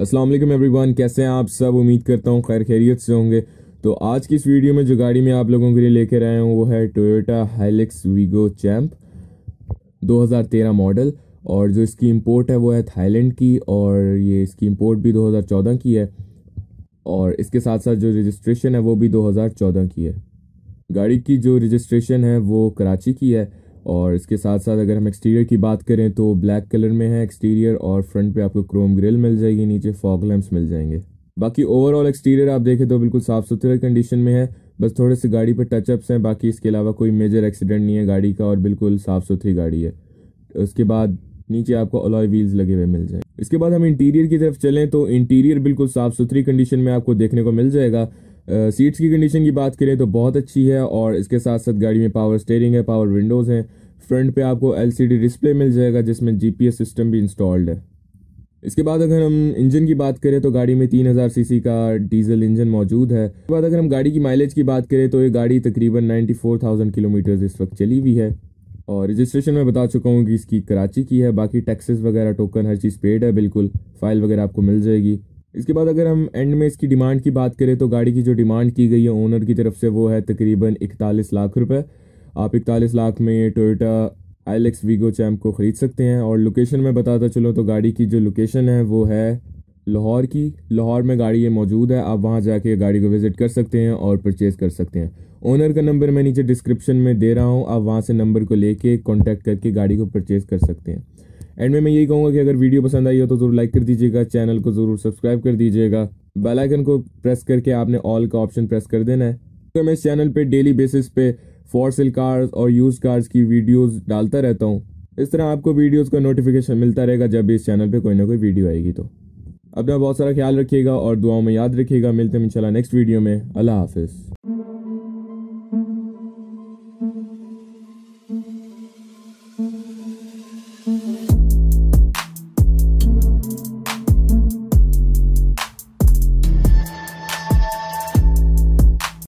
अस्सलाम वालेकुम एवरीवन कैसे हैं आप सब उम्मीद करता हूँ खैर खैरियत से होंगे तो आज की इस वीडियो में जो गाड़ी मैं आप लोगों के लिए लेकर आया हूँ वो है Toyota Hilux Vigo Champ 2013 model और जो इसकी इम्पोर्ट है वो है थाईलैंड की और ये इसकी इम्पोर्ट भी दो की है और इसके साथ साथ जो रजिस्ट्रेशन है वो भी दो की है गाड़ी की जो रजिस्ट्रेशन है वो कराची की है और इसके साथ साथ अगर हम एक्सटीरियर की बात करें तो ब्लैक कलर में है एक्सटीरियर और फ्रंट पे आपको क्रोम ग्रिल मिल जाएगी नीचे फॉग लैंप्स मिल जाएंगे बाकी ओवरऑल एक्सटीरियर आप देखें तो बिल्कुल साफ सुथरे कंडीशन में है बस थोड़े से गाड़ी पर टचअप्स हैं बाकी इसके अलावा कोई मेजर एक्सीडेंट नहीं है गाड़ी का और बिल्कुल साफ सुथरी गाड़ी है उसके बाद नीचे आपको अलॉय व्हील्स लगे हुए मिल जाए इसके बाद हम इंटीरियर की तरफ चलें तो इंटीरियर बिल्कुल साफ सुथरी कंडीशन में आपको देखने को मिल जाएगा सीट्स की कंडीशन की बात करें तो बहुत अच्छी है और इसके साथ साथ गाड़ी में पावर स्टेयरिंग है पावर विंडोज़ हैं फ्रंट पे आपको एलसीडी डिस्प्ले मिल जाएगा जिसमें जीपीएस सिस्टम भी इंस्टॉल्ड है इसके बाद अगर हम इंजन की बात करें तो गाड़ी में 3000 सीसी का डीजल इंजन मौजूद है इसके बाद अगर हम गाड़ी की माइलेज की बात करें तो ये गाड़ी तकरीबन 94,000 किलोमीटर इस वक्त चली हुई है और रजिस्ट्रेशन में बता चुका हूँ कि इसकी कराची की है बाकी टैक्सेस वगैरह टोकन हर चीज़ पेड है बिल्कुल फाइल वगैरह आपको मिल जाएगी इसके बाद अगर हम एंड में इसकी डिमांड की बात करें तो गाड़ी की जो डिमांड की गई है ओनर की तरफ से वो है तकरीबन इकतालीस लाख रुपए आप इकतालीस लाख में Toyota I X Vigo Champ को ख़रीद सकते हैं और लोकेशन में बताता चलो तो गाड़ी की जो लोकेशन है वो है लाहौर की लाहौर में गाड़ी ये मौजूद है आप वहाँ जाके गाड़ी को विज़िट कर सकते हैं और परचेज़ कर सकते हैं ओनर का नंबर मैं नीचे डिस्क्रिप्शन में दे रहा हूँ आप वहाँ से नंबर को लेके कांटेक्ट करके गाड़ी को परचेज़ कर सकते हैं एंड में मैं यही कहूँगा कि अगर वीडियो पसंद आई हो तो ज़रूर लाइक कर दीजिएगा चैनल को ज़रूर सब्सक्राइब कर दीजिएगा बेल आइकन को प्रेस करके आपने ऑल का ऑप्शन प्रेस कर देना है तो मैं इस चैनल पे डेली बेसिस पे फॉर सेल कार्स और यूज कार्स की वीडियोस डालता रहता हूँ इस तरह आपको वीडियोस का नोटिफिकेशन मिलता रहेगा जब भी इस चैनल पे कोई ना कोई वीडियो आएगी तो अपना बहुत सारा ख्याल रखिएगा और दुआओं में याद रखिएगा मिलते हैं इंशाल्लाह नेक्स्ट वीडियो में अल्लाह हाफिज़